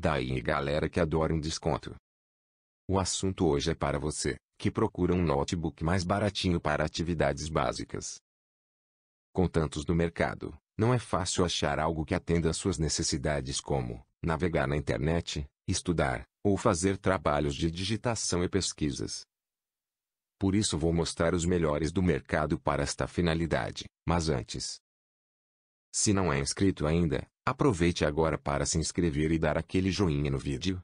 Daí galera que adora um desconto. O assunto hoje é para você, que procura um notebook mais baratinho para atividades básicas. Com tantos no mercado, não é fácil achar algo que atenda às suas necessidades como navegar na internet, estudar, ou fazer trabalhos de digitação e pesquisas. Por isso vou mostrar os melhores do mercado para esta finalidade, mas antes. Se não é inscrito ainda, Aproveite agora para se inscrever e dar aquele joinha no vídeo.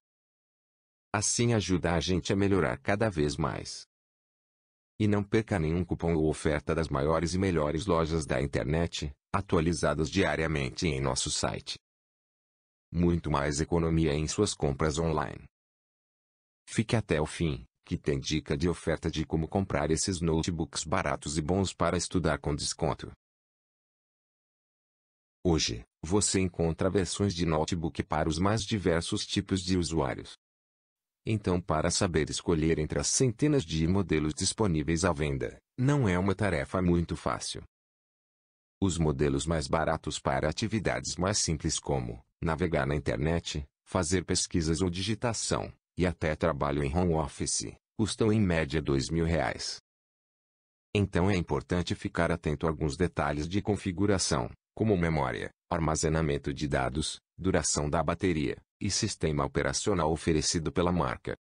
Assim ajuda a gente a melhorar cada vez mais. E não perca nenhum cupom ou oferta das maiores e melhores lojas da internet, atualizadas diariamente em nosso site. Muito mais economia em suas compras online. Fique até o fim, que tem dica de oferta de como comprar esses notebooks baratos e bons para estudar com desconto. Hoje, você encontra versões de notebook para os mais diversos tipos de usuários. Então, para saber escolher entre as centenas de modelos disponíveis à venda, não é uma tarefa muito fácil. Os modelos mais baratos para atividades mais simples como navegar na internet, fazer pesquisas ou digitação, e até trabalho em home office, custam em média R$ 2.000. Então é importante ficar atento a alguns detalhes de configuração, como memória, armazenamento de dados, duração da bateria e sistema operacional oferecido pela marca.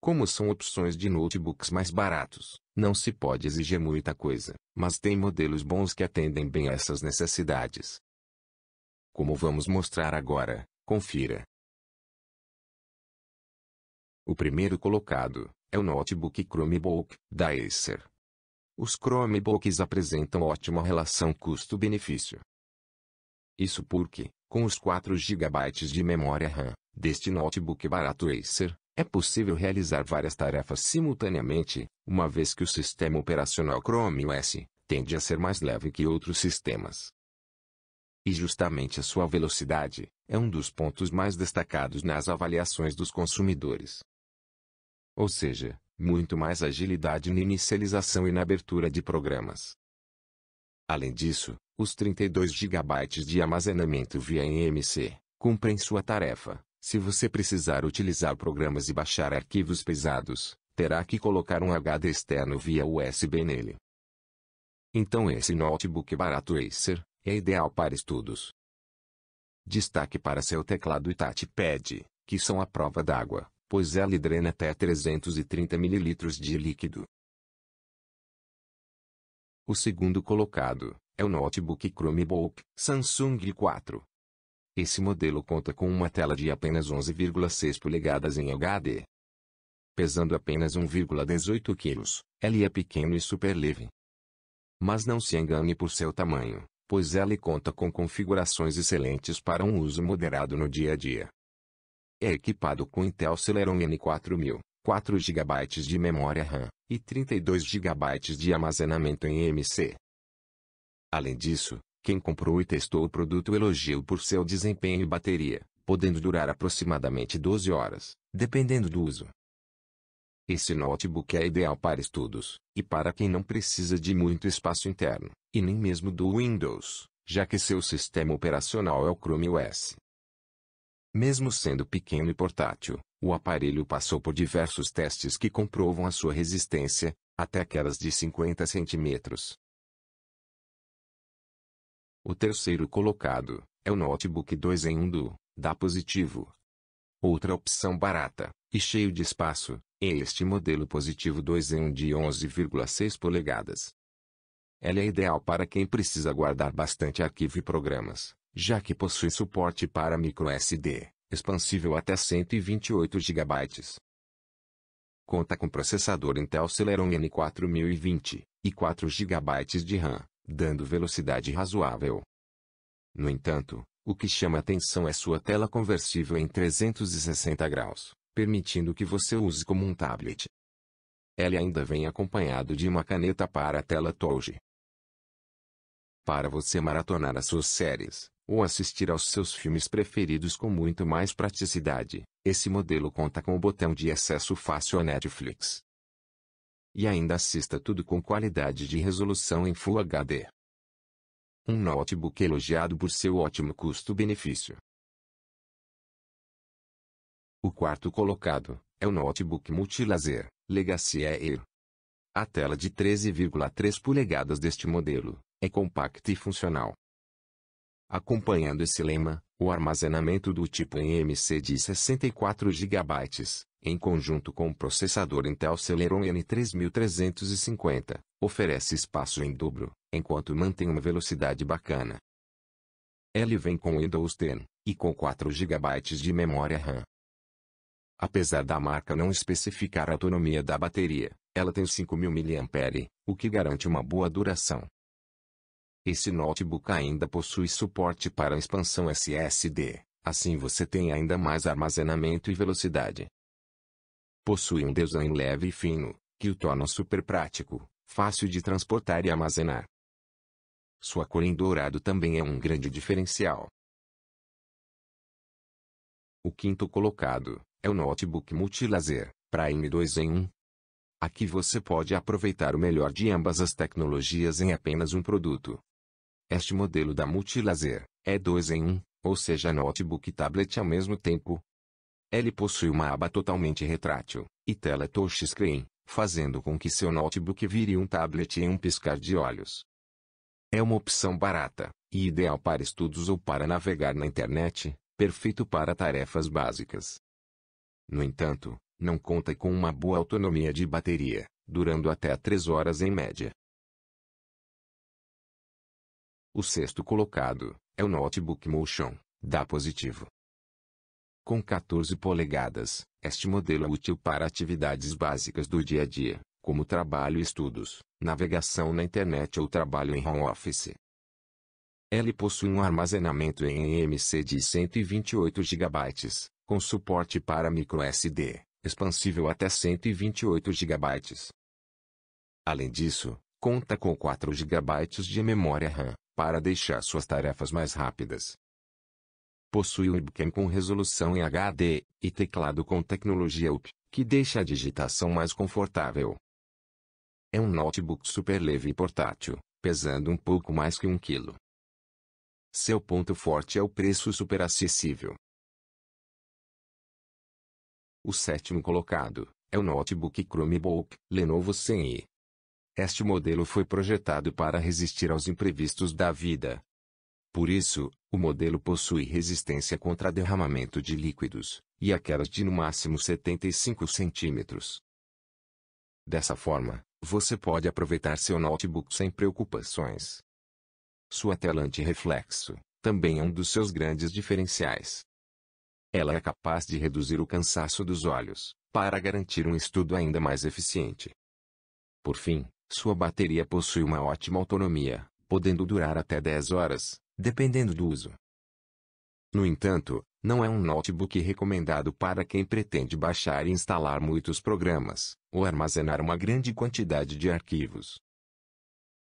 Como são opções de notebooks mais baratos, não se pode exigir muita coisa, mas tem modelos bons que atendem bem a essas necessidades. Como vamos mostrar agora, confira. O primeiro colocado é o notebook Chromebook da Acer. Os Chromebooks apresentam ótima relação custo-benefício. Isso porque, com os 4 GB de memória RAM, deste notebook barato Acer, é possível realizar várias tarefas simultaneamente, uma vez que o sistema operacional Chrome OS tende a ser mais leve que outros sistemas. E justamente a sua velocidade é um dos pontos mais destacados nas avaliações dos consumidores. Ou seja, muito mais agilidade na inicialização e na abertura de programas. Além disso, os 32 GB de armazenamento via EMC cumprem sua tarefa. Se você precisar utilizar programas e baixar arquivos pesados, terá que colocar um HD externo via USB nele. Então esse notebook barato Acer é ideal para estudos. Destaque para seu teclado e touchpad, que são a prova d'água pois ela drena até 330 ml de líquido. O segundo colocado é o notebook Chromebook Samsung 4. Esse modelo conta com uma tela de apenas 11,6 polegadas em HD. Pesando apenas 1,18 kg, ele é pequeno e super leve. Mas não se engane por seu tamanho, pois ele conta com configurações excelentes para um uso moderado no dia a dia. É equipado com Intel Celeron N4000, 4 GB de memória RAM e 32 GB de armazenamento em MC. Além disso, quem comprou e testou o produto elogiou por seu desempenho e bateria, podendo durar aproximadamente 12 horas, dependendo do uso. Esse notebook é ideal para estudos, e para quem não precisa de muito espaço interno, e nem mesmo do Windows, já que seu sistema operacional é o Chrome OS. Mesmo sendo pequeno e portátil, o aparelho passou por diversos testes que comprovam a sua resistência, até quedas de 50 centímetros. O terceiro colocado é o notebook 2 em 1 do Dá Positivo. Outra opção barata e cheio de espaço, é este modelo positivo 2 em 1 de 11,6 polegadas, ela é ideal para quem precisa guardar bastante arquivo e programas, já que possui suporte para microSD, expansível até 128 GB. Conta com processador Intel Celeron N4020 e 4 GB de RAM, dando velocidade razoável. No entanto, o que chama atenção é sua tela conversível em 360 graus, permitindo que você use como um tablet. Ele ainda vem acompanhado de uma caneta para a tela touch, para você maratonar as suas séries ou assistir aos seus filmes preferidos com muito mais praticidade. Esse modelo conta com o botão de acesso fácil à Netflix. E ainda assista tudo com qualidade de resolução em Full HD. Um notebook elogiado por seu ótimo custo-benefício. O quarto colocado é o notebook multilazer Legacy Air. A tela de 13,3 polegadas deste modelo é compacta e funcional. Acompanhando esse lema, o armazenamento do tipo EMC de 64 GB, em conjunto com o processador Intel Celeron N3350, oferece espaço em dobro, enquanto mantém uma velocidade bacana. Ele vem com Windows 10 e com 4 GB de memória RAM. Apesar da marca não especificar a autonomia da bateria, ela tem 5.000 mAh, o que garante uma boa duração. Esse notebook ainda possui suporte para expansão SSD, assim você tem ainda mais armazenamento e velocidade. Possui um design leve e fino, que o torna super prático, fácil de transportar e armazenar. Sua cor em dourado também é um grande diferencial. O quinto colocado é o notebook multilaser, Prime 2 em 1. Aqui você pode aproveitar o melhor de ambas as tecnologias em apenas um produto, este modelo da multilazer é 2 em 1, um, ou seja notebook e tablet ao mesmo tempo. Ele possui uma aba totalmente retrátil e tela touchscreen, fazendo com que seu notebook vire um tablet em um piscar de olhos. É uma opção barata e ideal para estudos ou para navegar na internet, perfeito para tarefas básicas. No entanto, não conta com uma boa autonomia de bateria, durando até 3 horas em média, o sexto colocado é o notebook Motion, da Positivo. Com 14 polegadas, este modelo é útil para atividades básicas do dia a dia, como trabalho e estudos, navegação na internet ou trabalho em home office. Ele possui um armazenamento em EMC de 128 GB, com suporte para microSD, expansível até 128 GB. Além disso, conta com 4 GB de memória RAM, para deixar suas tarefas mais rápidas. Possui webcam com resolução em HD e teclado com tecnologia UP, que deixa a digitação mais confortável. É um notebook super leve e portátil, pesando um pouco mais que um quilo. Seu ponto forte é o preço super acessível. O sétimo colocado é o notebook Chromebook Lenovo 100i. Este modelo foi projetado para resistir aos imprevistos da vida. Por isso, o modelo possui resistência contra derramamento de líquidos, e aquelas de no máximo 75 centímetros. Dessa forma, você pode aproveitar seu notebook sem preocupações. Sua tela anti-reflexo também é um dos seus grandes diferenciais. Ela é capaz de reduzir o cansaço dos olhos, para garantir um estudo ainda mais eficiente. Por fim, sua bateria possui uma ótima autonomia, podendo durar até 10 horas, dependendo do uso. No entanto, não é um notebook recomendado para quem pretende baixar e instalar muitos programas, ou armazenar uma grande quantidade de arquivos.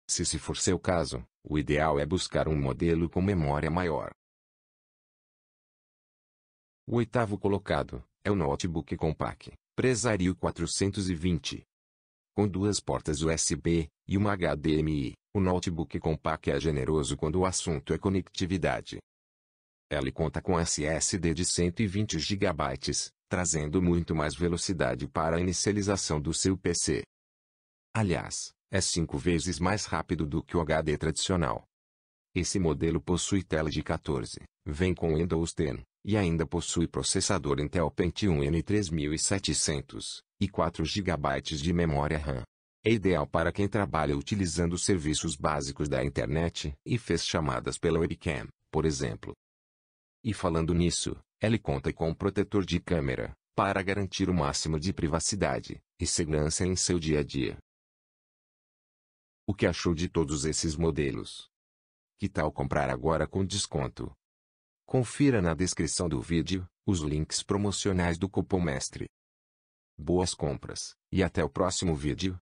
Se se for seu caso, o ideal é buscar um modelo com memória maior. O oitavo colocado é o notebook Compaq Presario 420, com duas portas USB e uma HDMI. O notebook compact é generoso quando o assunto é conectividade. Ele conta com SSD de 120 GB, trazendo muito mais velocidade para a inicialização do seu PC. Aliás, é cinco vezes mais rápido do que o HD tradicional. Esse modelo possui tela de 14, vem com Windows 10, e ainda possui processador Intel Pentium N3700 e 4 GB de memória RAM. É ideal para quem trabalha utilizando serviços básicos da internet e fez chamadas pela webcam, por exemplo. E falando nisso, ele conta com um protetor de câmera para garantir o máximo de privacidade e segurança em seu dia a dia. O que achou de todos esses modelos? Que tal comprar agora com desconto? Confira na descrição do vídeo os links promocionais do cupom MESTRE. Boas compras, e até o próximo vídeo.